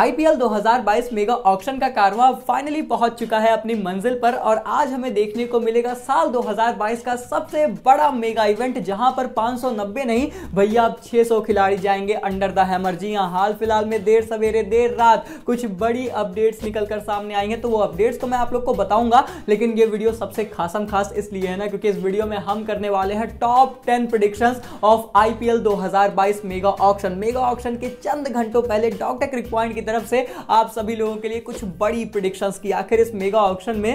IPL 2022 mega auction का कारवा finally पहुंच चुका है अपनी मंजिल पर और आज हमें देखने को मिलेगा साल 2022 का सबसे बड़ा मेगा इवेंट जहां पर 590 नहीं भैया अब 600 खिलाड़ी जाएंगे अंडर द हैमर जी हाँ हाल फिलहाल में देर सवेरे देर रात कुछ बड़ी अपडेट्स निकल कर सामने आई हैं तो वो अपडेट्स तो मैं आप लोग को बताऊंगा लेकिन ये वीडियो सबसे खासम खास इसलिए है ना क्योंकि इस वीडियो में हम करने वाले हैं top ten prediction of I P mega auction mega auction के चंद घंटों पहले डॉक्टर क्रिक पॉइंट की तरफ से आप सभी लोगों के लिए कुछ बड़ी प्रिडिक्शंस की आखिर इस मेगा ऑप्शन में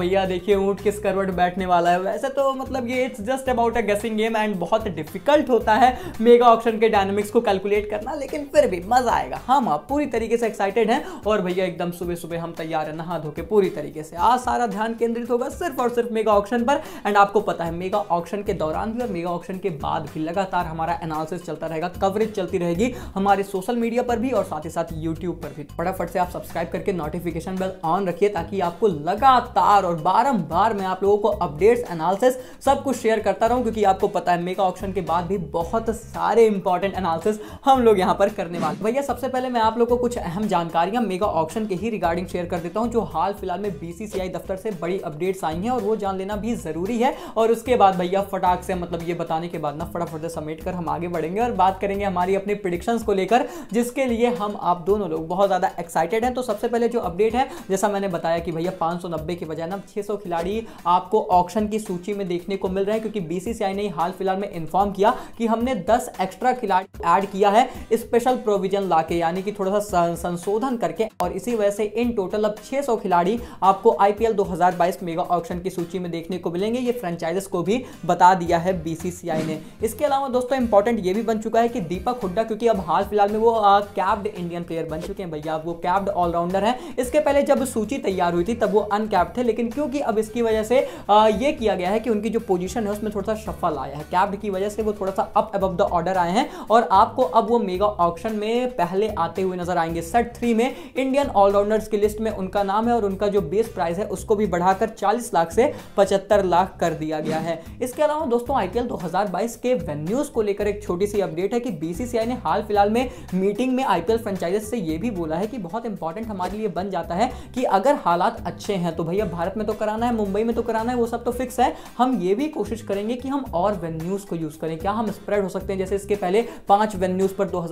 भैया देखिए ऊँट किस करवट बैठने वाला है वैसे तो मतलब ये इट्स जस्ट अबाउट अ गेसिंग गेम एंड बहुत डिफिकल्ट होता है मेगा ऑप्शन के डायनेमिक्स को कैलकुलेट करना लेकिन फिर भी मजा आएगा हम आप पूरी तरीके से एक्साइटेड हैं और भैया एकदम सुबह सुबह हम तैयार हैं नहा धो के पूरी तरीके से आज सारा ध्यान केंद्रित होगा सिर्फ और सिर्फ मेगा ऑप्शन पर एंड आपको पता है मेगा ऑप्शन के दौरान भी और मेगा ऑप्शन के बाद भी लगातार हमारा एनालिसिस चलता रहेगा कवरेज चलती रहेगी हमारे सोशल मीडिया पर भी और साथ ही साथ यूट्यूब यूट्यूब पर भी फटाफट से आप सब्सक्राइब करके नोटिफिकेशन बेल ऑन रखिए ताकि आपको लगातार और बारम्बार मैं आप लोगों को अपडेट्स एनालिसिस सब कुछ शेयर करता रहूँ क्योंकि आपको पता है मेगा ऑप्शन के बाद भी बहुत सारे इंपॉर्टेंट एनालिसिस हम लोग यहाँ पर करने वाले भैया सबसे पहले मैं आप लोग को कुछ अहम जानकारियाँ मेगा ऑप्शन के ही रिगार्डिंग शेयर कर देता हूँ जो हाल फिलहाल में बीसीसीआई दफ्तर से बड़ी अपडेट्स आई हैं और वो जान लेना भी ज़रूरी है और उसके बाद भैया फटाक से मतलब ये बताने के बाद ना फटाफट से समेट कर हम आगे बढ़ेंगे और बात करेंगे हमारी अपने प्रिडिक्शंस को लेकर जिसके लिए हम आप दोनों दोनों लोग बहुत ज़्यादा एक्साइटेड हैं तो सबसे पहले जो अपडेट है जैसा मैंने बताया कि भैया पाँच के बजाय ना छः खिलाड़ी आपको ऑक्शन की सूची में देखने को मिल रहे हैं क्योंकि बीसीसीआई ने हाल फिलहाल में इन्फॉर्म किया कि हमने दस एक्स्ट्रा खिलाड़ी ऐड किया है स्पेशल प्रोविजन लाके यानी कि थोड़ा सा संशोधन करके और इसी वजह से इन टोटल अब 600 खिलाड़ी आपको आईपीएल 2022 मेगा ऑक्शन की सूची में देखने को मिलेंगे ये फ्रेंचाइजेस को भी बता दिया है बीसीसीआई ने इसके अलावा दोस्तों इंपॉर्टेंट ये भी बन चुका है कि दीपक हुड्डा क्योंकि अब हाल फिलहाल में वो कैप्ड इंडियन प्लेयर बन चुके हैं भैया वो कैप्ड ऑलराउंडर हैं इसके पहले जब सूची तैयार हुई थी तब वो अनकैप्ड थे लेकिन क्योंकि अब इसकी वजह से ये किया गया है कि उनकी जो पोजिशन है उसमें थोड़ा सा सफल आया है कैप्ड की वजह से वो थोड़ा सा अप अबव द ऑर्डर आए हैं और आपको अब वो मेगा ऑप्शन में पहले आते हुए नजर आएंगे सेट थ्री में इंडियन ऑलराउंडर्स की लिस्ट में उनका नाम है और उनका जो बेस प्राइस है उसको भी बढ़ाकर चालीस लाख से पचहत्तर लाख कर दिया गया है इसके अलावा दोस्तों आईपीएल 2022 के वेन्यूज को लेकर एक छोटी सी अपडेट है कि बीसीसीआई ने हाल फिलहाल में मीटिंग में आईपीएल फ्रेंचाइजेस से ये भी बोला है कि बहुत इंपॉर्टेंट हमारे लिए बन जाता है कि अगर हालात अच्छे हैं तो भैया भारत में तो कराना है मुंबई में तो कराना है वो सब तो फिक्स है हम ये भी कोशिश करेंगे कि हम और वेन्यूज़ को यूज़ करें क्या हम स्प्रेड हो सकते हैं जैसे इसके पहले पांच वेन्यूज़ पर दो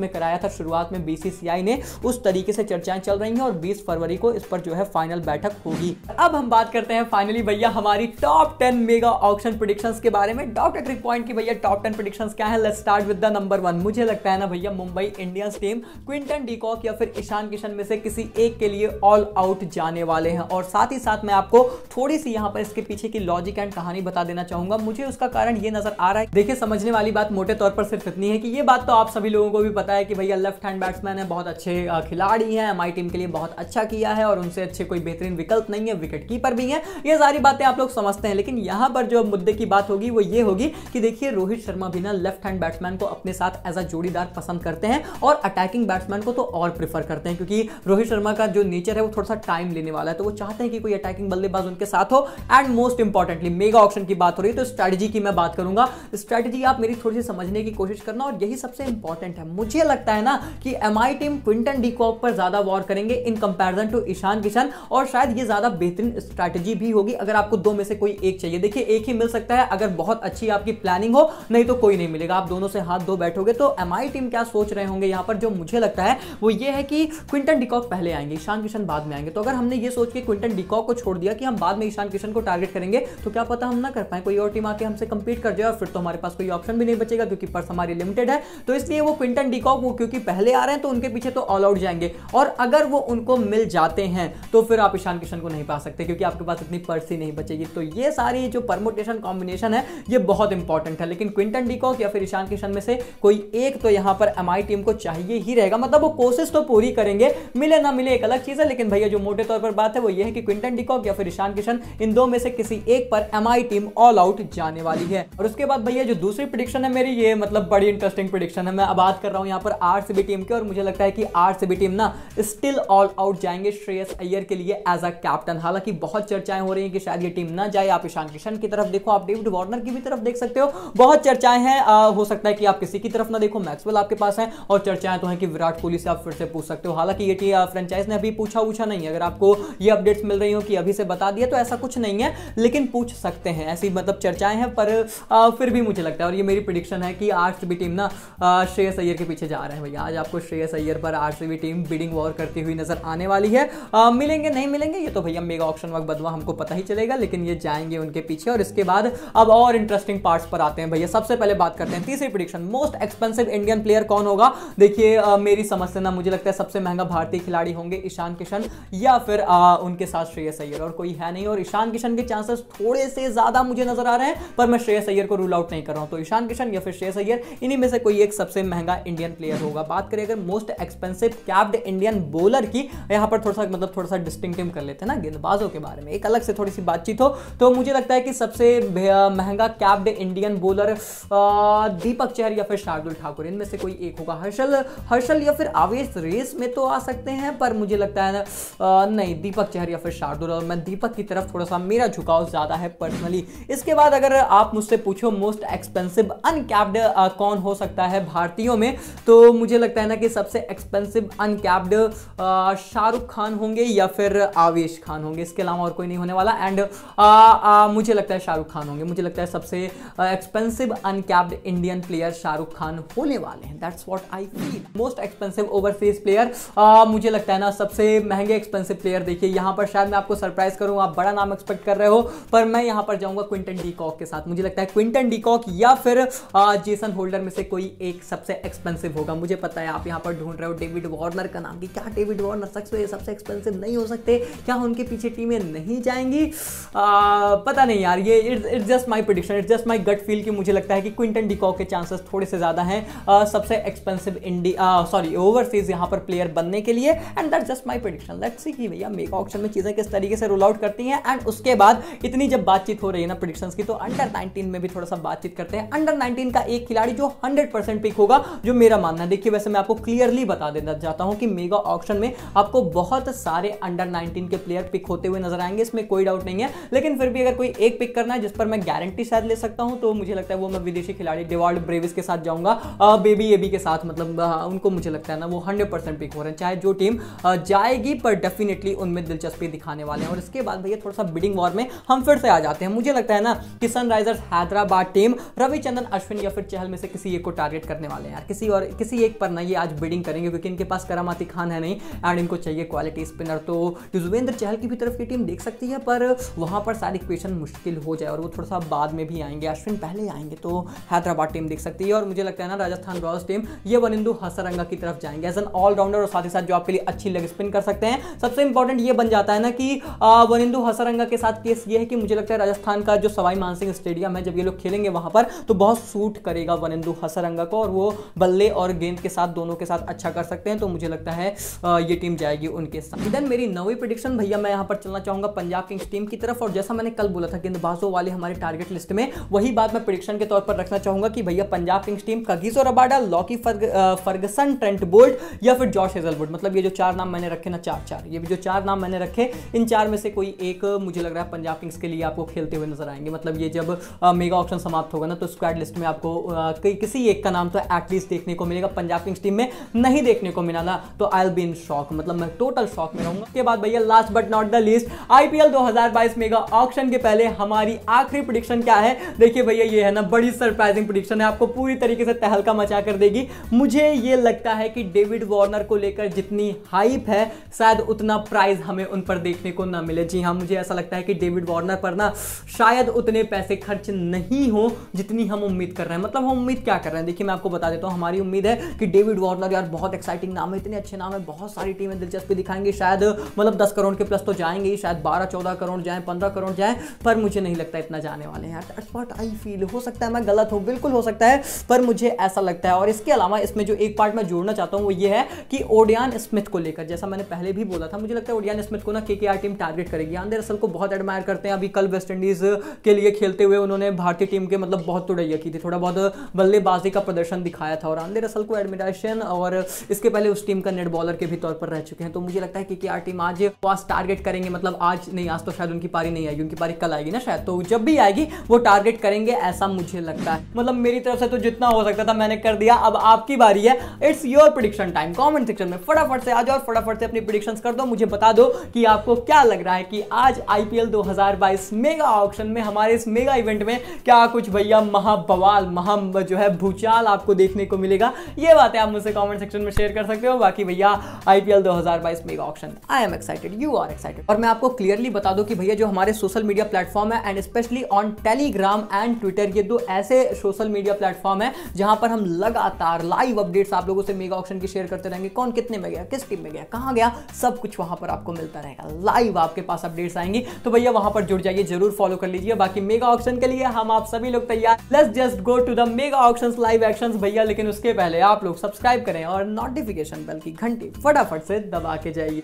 में कराया था शुरुआत में बीसीसीआई ने उस तरीके से चर्चाएं चल रही हैं और बीस फरवरी को इस पर जो है फाइनल बैठक होगी अब हम बात करते हैं फाइनली भैया हमारी top ten mega auction prediction के बारे में डॉक्टर ट्रिक पॉइंट की भैया टॉप टेन प्रोडिक्शन क्या है let's start with the number one मुझे लगता है ना भैया Mumbai Indians team Quinton de Kock या फिर ईशान किशन में से किसी एक के लिए ऑल आउट जाने वाले हैं और साथ ही साथ मैं आपको थोड़ी सी यहाँ पर इसके पीछे की लॉजिक एंड कहानी बता देना चाहूंगा मुझे उसका कारण ये नजर आ रहा है देखिए समझने वाली बात मोटे तौर पर सिर्फ इतनी है कि ये बात तो आप सभी लोगों को भी पता है कि भैया लेफ्ट हैंड बैट्समैन है बहुत अच्छे खिलाड़ी हैं हमारी टीम के लिए बहुत अच्छा किया है और उनसे अच्छे कोई बेहतरीन विकल्प नहीं है विकेट कीपर भी है ये सारी बातें आप लोग समझते हैं लेकिन यहाँ पर जो मुद्दे की बात होगी वो ये होगी कि देखिए रोहित शर्मा भी ना लेफ्ट हैंड बैट्समैन को अपने साथ एज अ जोड़ीदार पसंद करते हैं और अटैकिंग बैट्समैन को तो और प्रेफर करते हैं क्योंकि रोहित शर्मा का जो नेचर है वो थोड़ा सा टाइम लेने वाला है तो वो चाहते हैं कि कोई अटैकिंग बल्लेबाज उनके साथ हो and most importantly mega auction की बात हो रही है तो स्ट्रैटेजी की मैं बात करूंगा स्ट्रैटेजी आप मेरी थोड़ी सी समझने की कोशिश करना और यही सबसे इंपॉर्टेंट है मुझे लगता है ना कि एम टीम क्विंटन डीकॉक पर ज्यादा वॉर करेंगे in comparison to Ishan Kishan और शायद ये ज्यादा बेहतरीन स्ट्रैटेजी भी होगी अगर आपको दो में से कोई एक चाहिए देखिए एक ही मिल सकता है अगर बहुत अच्छी आपकी प्लानिंग हो नहीं तो कोई नहीं मिलेगा आप दोनों से हाथ धो बैठोगे तो एम टीम क्या सोच रहे होंगे यहां पर जो मुझे लगता है वो ये है कि क्विंटन डिकॉक पहले आएंगे ईशान किशन बाद में आएंगे तो अगर हमने ये सोच के क्विंटन डिकॉक को छोड़ दिया कि हम बाद में ईशान किशन को टारगेट करेंगे तो क्या पता हम ना कर पाए कोई और टीम आके हमसे कंपीट कर जाए और फिर तो हमारे पास कोई ऑप्शन भी नहीं बचेगा क्योंकि पर्स हमारी लिमिटेड है तो इसलिए वो क्विंटन डिकॉक वो क्योंकि पहले आ रहे हैं तो उनके पीछे तो ऑल आउट जाएंगे और अगर वो उनको मिल जाते हैं तो फिर आप ईशान किशन को नहीं पा सकते क्योंकि आपके पास इतनी पर्स ही नहीं बचेगी तो ये सारी जो परमोटेशन कॉम्बिनेशन है ये बहुत इंपॉर्टेंट है लेकिन क्विंटन डिकॉक या फिर ईशान किशन में से कोई एक तो यहाँ पर एम टीम को चाहिए ही रहेगा मतलब वो कोशिश तो पूरी करेंगे मिले ना मिले एक अलग चीज़ है लेकिन भैया जो मोटे तौर पर बात है वो ये है कि क्विंटन डिकॉक या फिर ईशान किशन इन दो में से किसी एक पर एम टीम ऑल आउट जाने वाली है और उसके बाद भैया जो दूसरी प्रिडिक्शन है मेरी ये मतलब बड़ी इंटरेस्टिंग प्रिडिक्शन है मैं बात कर रहा हूँ यहाँ पर आर टीम की और मुझे लगता है कि आर टीम ना स्टिल ऑल आउट जाएंगे श्रेयस अय्यर के लिए एज अ कैप्टन हालांकि बहुत चर्चाएं हो रही हैं कि शायद ये टीम ना जाए आप ईशान किशन की तरफ देखो आप डेविड वार्नर की भी तरफ देख सकते हो बहुत चर्चाएं हैं हो सकता है कि आप किसी की तरफ ना देखो मैक्सवेल आपके पास है और चर्चाएं तो हैं कि विराट कोहली से आप फिर से पूछ सकते हो हालांकि ये फ्रेंचाइज ने अभी पूछा पूछा नहीं है अगर आपको ये अपडेट्स मिल रही हो कि अभी से बता दिया तो ऐसा कुछ नहीं है लेकिन पूछ सकते हैं ऐसी मतलब चर्चाएं हैं पर आ, फिर भी मुझे लगता है और ये मेरी प्रिडिक्शन है कि आर सी टीम ना श्रेयस अय्यर के पीछे जा रहे हैं भैया आज आपको श्रेयस अय्यर पर R C team bidding war करती हुई नजर आने वाली है आ, मिलेंगे नहीं मिलेंगे ये तो भैया मेगा ऑप्शन वक्त बदवा हमको पता ही चलेगा लेकिन ये जाएंगे उनके पीछे और इसके बाद अब और इंटरेस्टिंग पार्ट्स पर आते हैं भैया सबसे पहले बात करते हैं तीसरी prediction most expensive Indian player कौन होगा देखिए मेरी समझ से सिन्हा मुझे लगता है सबसे महंगा भारतीय खिलाड़ी होंगे ईशान किशन या फिर आ, उनके साथ श्रेयस अय्यर और कोई है नहीं और ईशान किशन के चांसेस थोड़े से ज़्यादा मुझे नजर आ रहे हैं पर मैं श्रेयस अय्यर को रूल आउट नहीं कर रहा हूं तो ईशान किशन या फिर श्रेयस अय्यर इन्हीं में से कोई एक सबसे महंगा इंडियन प्लेयर होगा बात करें अगर most expensive capped Indian bowler की यहां पर थोड़ा सा मतलब थोड़ा सा डिस्टिंगटिव कर लेते हैं ना गेंदबाजों के बारे में एक अलग से थोड़ी सी बातचीत हो तो मुझे लगता है कि सबसे महंगा capped Indian bowler Deepak Chahar या फिर शार्दुल ठाकुर इनमें से कोई एक होगा हर्षल हर्षल या फिर आव भावेश रेस में तो आ सकते हैं पर मुझे लगता है ना नहीं दीपक चहर या फिर शार्दुल और मैं दीपक की तरफ थोड़ा सा मेरा झुकाव ज़्यादा है पर्सनली इसके बाद अगर आप मुझसे पूछो मोस्ट एक्सपेंसिव अनकैप्ड कौन हो सकता है भारतीयों में तो मुझे लगता है ना कि सबसे एक्सपेंसिव अनकैप्ड शाहरुख खान होंगे या फिर आवेश खान होंगे इसके अलावा और कोई नहीं होने वाला एंड मुझे लगता है शाहरुख खान होंगे मुझे लगता है सबसे expensive uncapped Indian player Shahrukh Khan होने वाले हैं that's what I feel most expensive overseas player ah, मुझे लगता है ना सबसे महंगे एक्सपेंसिव प्लेयर देखिए यहां पर शायद मैं आपको सरप्राइज करूं आप बड़ा नाम एक्सपेक्ट कर रहे हो पर मैं यहां पर जाऊंगा क्विंटन डीकॉक के साथ मुझे लगता है क्विंटन डीकॉक या फिर आ, जेसन होल्डर में से कोई एक सबसे एक्सपेंसिव होगा मुझे पता है आप यहां पर ढूंढ रहे हो डेविड वार्नर का नाम कि क्या डेविड वार्नर सक्स ये सबसे एक्सपेंसिव नहीं हो सकते क्या उनके पीछे टीमें नहीं जाएंगी पता नहीं यार ये it's just my prediction it's just my gut feel कि मुझे लगता है कि क्विंटन डीकॉक के चांसेस थोड़े से ज़्यादा हैं सबसे expensive India sorry overseas यहां पर प्लेयर बनने के लिए and that just my prediction let's see कि भैया मेगा ऑप्शन में चीज़ें किस तरीके से रूल आउट करती हैं एंड उसके बाद इतनी जब बातचीत हो रही है ना प्रडिक्शंस की तो अंडर नाइनटीन में भी थोड़ा सा बातचीत करते हैं अंडर नाइनटीन का एक खिलाड़ी जो हंड्रेड पिक होगा जो मेरा मानना है देखिए वैसे मैं आपको क्लियरली बता देना चाहता हूँ कि मेगा ऑप्शन में आपको बहुत सारे अंडर नाइनटीन के प्लेयर पिक होते हुए नजर आएंगे इसमें कोई डाउट नहीं है लेकिन फिर भी अगर कोई एक पिक करना है जिस पर मैं गारंटी शायद ले सकता हूं तो मुझे लगता है वो मैं विदेशी खिलाड़ी डिवाल्ड ब्रेविस के साथ जाऊंगा बेबी एबी के साथ मतलब उनको मुझे लगता है ना वो हंड्रेड परसेंट पिक हो रहे हैं चाहे जो टीम जाएगी पर डेफिनेटली उनमें दिलचस्पी दिखाने वाले हैं और इसके बाद भैया थोड़ा सा बिडिंग वॉर में हम फिर से आ जाते हैं मुझे लगता है ना कि सनराइजर्स हैदराबाद टीम रविचंदन अश्विन या फिर चहल में से किसी एक को टारगेट करने वाले हैं यार किसी और किसी एक पर ना ये आज बिडिंग करेंगे क्योंकि इनके पास करामाती खान है नहीं एंड इनको चाहिए क्वालिटी स्पिनर तो युजवेंद्र चहल की भी तरफ की टीम देख सकती है पर वहाँ पर सारी क्वेश्चन मुश्किल हो जाए और वो थोड़ा सा बाद में भी आएंगे अश्विन पहले आएंगे तो हैदराबाद टीम देख सकती है और मुझे लगता है ना राजस्थान रॉयल्स टीम ये वनिंदू हसरंगा की तरफ जाएंगे एज एन ऑलराउंडर और साथ ही साथ जो आपके लिए अच्छी लेग स्पिन कर सकते हैं सबसे इंपॉर्टेंट ये बन जाता है ना कि वनिंदु हसरंगा के साथ केस ये है कि मुझे लगता है राजस्थान का जो सवाई मानसिंह स्टेडियम है जब ये लोग खेलेंगे वहां पर तो बहुत सूट करेगा वनिंदु हसरंगा को और वो बल्ले और गेंद के साथ दोनों के साथ अच्छा कर सकते हैं तो मुझे लगता है ये टीम जाएगी उनके साथ देन मेरी नवी प्रडिक्शन भैया मैं यहाँ पर चलना चाहूंगा पंजाब किंग्स टीम की तरफ और जैसा मैंने कल बोला था गेंदबाजों वाले हमारे टारगेट लिस्ट में वही बात मैं प्रडिक्शन के तौर पर रखना चाहूंगा कि भैया पंजाब किंग्स टीम कगीज और Rabada Lockie Ferguson Trent Boult या फिर जॉश हेजलवुड मतलब ये जो चार नाम मैंने रखे ना चार चार ये भी जो चार नाम मैंने रखे इन चार में से कोई एक मुझे लग रहा है पंजाब किंग्स के लिए आपको खेलते हुए नजर आएंगे मतलब ये जब मेगा ऑप्शन समाप्त होगा ना तो स्क्वाड लिस्ट में आपको किसी एक का नाम तो एटलीस्ट देखने को मिलेगा पंजाब किंग्स टीम में नहीं देखने को मिला ना तो I'll be in shock मतलब मैं टोटल शॉक में रहूंगा उसके बाद भैया last but not the least IPL 2022 mega auction के पहले हमारी आखिरी प्रोडिक्शन क्या है देखिए भैया ये है ना बड़ी सरप्राइजिंग प्रोडिक्शन है आपको पूरी तरीके से तहलका मचा कर देगी मुझे ये लगता है कि डेविड डेविड वार्नर को लेकर जितनी हाइप है शायद उतना प्राइज हमें उन पर देखने को ना मिले जी हाँ मुझे ऐसा लगता है कि डेविड वार्नर पर ना शायद उतने पैसे खर्च नहीं हो जितनी हम उम्मीद कर रहे हैं मतलब हम उम्मीद क्या कर रहे हैं देखिए मैं आपको बता देता हूँ हमारी उम्मीद है कि डेविड वार्नर यार बहुत एक्साइटिंग नाम है इतने अच्छे नाम है बहुत सारी टीमें दिलचस्पी दिखाएंगे शायद मतलब दस करोड़ के प्लस तो जाएंगे ही शायद बारह चौदह करोड़ जाए पंद्रह करोड़ जाए पर मुझे नहीं लगता इतना जाने वाले हैं दैट्स वॉट आई फील हो सकता है मैं गलत हूँ बिल्कुल हो सकता है पर मुझे ऐसा लगता है और इसके अलावा इसमें जो एक पार्ट मैं जोड़ना चाहता हूँ वो ये है कि ओडियान स्मिथ को लेकर जैसा मैंने पहले भी बोला था मुझे लगता है ओडियान स्मिथ को ना के टीम टारगेट करेगी आंदे रसल को बहुत एडमायर करते हैं अभी कल वेस्ट इंडीज़ के लिए खेलते हुए उन्होंने भारतीय टीम के मतलब बहुत तुड़ैया की थी थोड़ा बहुत बल्लेबाजी का प्रदर्शन दिखाया था और आंदे रसल को एडमिटेशन और इसके पहले उस टीम का नेट बॉलर के भी तौर पर रह चुके हैं तो मुझे लगता है कि के टीम आज पास टारगेट करेंगे मतलब आज नहीं आज तो शायद उनकी पारी नहीं आएगी उनकी पारी कल आएगी ना शायद तो जब भी आएगी वो टारगेट करेंगे ऐसा मुझे लगता है मतलब मेरी तरफ से तो जितना हो सकता था मैंने कर दिया अब आपकी बारी है it's your prediction prediction time comment section में फटाफट से आ जाओ फटाफट से अपनी प्रिडिक्शन कर दो मुझे बता दो कि आपको क्या लग रहा है कि आज आईपीएल 2022 मेगा ऑप्शन में हमारे इस मेगा इवेंट में क्या कुछ भैया महाबवाल महा जो है भूचाल आपको देखने को मिलेगा ये बातें आप मुझसे कॉमेंट सेक्शन में शेयर कर सकते हो बाकी भैया IPL 2022 mega auction I am excited you are excited और मैं आपको क्लियरली बता दूं कि भैया जो हमारे सोशल मीडिया प्लेटफॉर्म है and specially on Telegram and Twitter ये दो ऐसे सोशल मीडिया प्लेटफॉर्म है जहां पर हम लगातार लाइव अपडेट्स आप लोगों से मेगा ऑप्शन की शेयर करते रहेंगे कौन कितने में गया किस टीम में गया कहाँ गया सब कुछ वहाँ पर आपको मिलता रहेगा लाइव आपके पास अपडेट्स आएंगी तो भैया वहाँ पर जुड़ जाइए जरूर फॉलो कर लीजिए बाकी मेगा ऑप्शन के लिए हम आप सभी लोग तैयार let's just go to the mega auction live action भैया लेकिन उसके पहले आप लोग सब्सक्राइब करें और नोटिफिकेशन बल की घंटी फटाफट से दबा के जाइए